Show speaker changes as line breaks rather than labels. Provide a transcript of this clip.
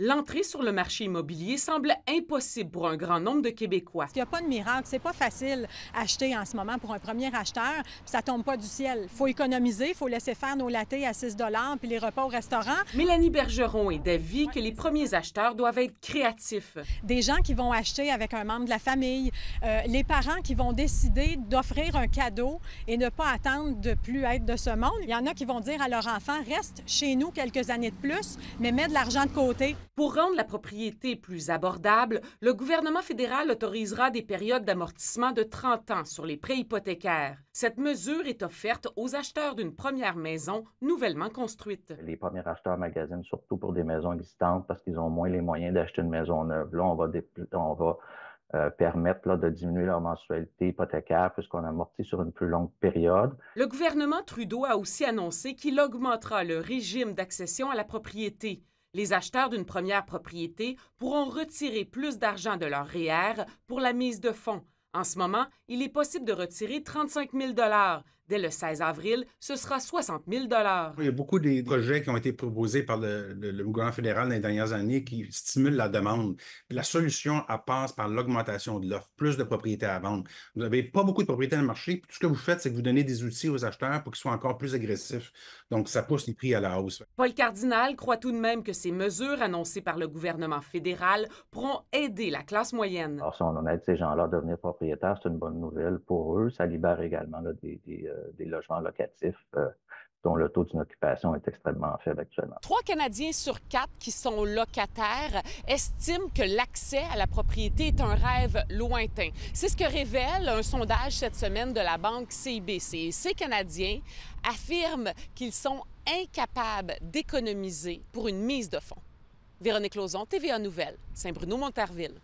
L'entrée sur le marché immobilier semble impossible pour un grand nombre de Québécois. Il n'y a pas de miracle, c'est pas facile acheter en ce moment pour un premier acheteur, puis ça tombe pas du ciel. Faut économiser, faut laisser faire nos latés à 6 dollars puis les repas au restaurant. Mélanie Bergeron est d'avis que les premiers acheteurs doivent être créatifs. Des gens qui vont acheter avec un membre de la famille, euh, les parents qui vont décider d'offrir un cadeau et ne pas attendre de plus être de ce monde. Il y en a qui vont dire à leur enfant reste chez nous quelques années de plus, mais mets de l'argent de côté. Pour rendre la propriété plus abordable, le gouvernement fédéral autorisera des
périodes d'amortissement de 30 ans sur les prêts hypothécaires. Cette mesure est offerte aux acheteurs d'une première maison nouvellement construite.
Les premiers acheteurs magasinent surtout pour des maisons existantes parce qu'ils ont moins les moyens d'acheter une maison neuve. Là, on va, on va euh, permettre de diminuer leur mensualité hypothécaire puisqu'on amortit sur une plus longue période.
Le gouvernement Trudeau a aussi annoncé qu'il augmentera le régime d'accession à la propriété. Les acheteurs d'une première propriété pourront retirer plus d'argent de leur REER e pour la mise de fonds. En ce moment, il est possible de retirer 35 000 Dès le 16 avril, ce sera 60 000
Il y a beaucoup de projets qui ont été proposés par le, gouvernement fédéral dans les dernières années qui stimulent la demande. la solution passe par l'augmentation de l'offre, plus de propriétés à vendre. Vous n'avez pas beaucoup de propriétés sur le marché. tout ce que vous faites, c'est que vous donnez des outils aux acheteurs pour qu'ils soient encore plus agressifs. Donc, ça pousse les prix à la hausse.
Paul Cardinal croit tout de même que ces mesures annoncées par le gouvernement fédéral pourront aider la classe moyenne. Alors,
si on aide ces gens-là à devenir propriétaires, c'est une bonne nouvelle pour eux. Ça libère également des euh, euh, des logements locatifs euh, dont le taux d'une occupation est extrêmement faible actuellement.
Trois Canadiens sur quatre qui sont locataires estiment que l'accès à la propriété est un rêve lointain. C'est ce que révèle un sondage cette semaine de la banque CIBC. Ces Canadiens affirment qu'ils sont incapables d'économiser pour une mise de fonds. Véronique Lauzon, TVA Nouvelle, Saint-Bruno-Montarville.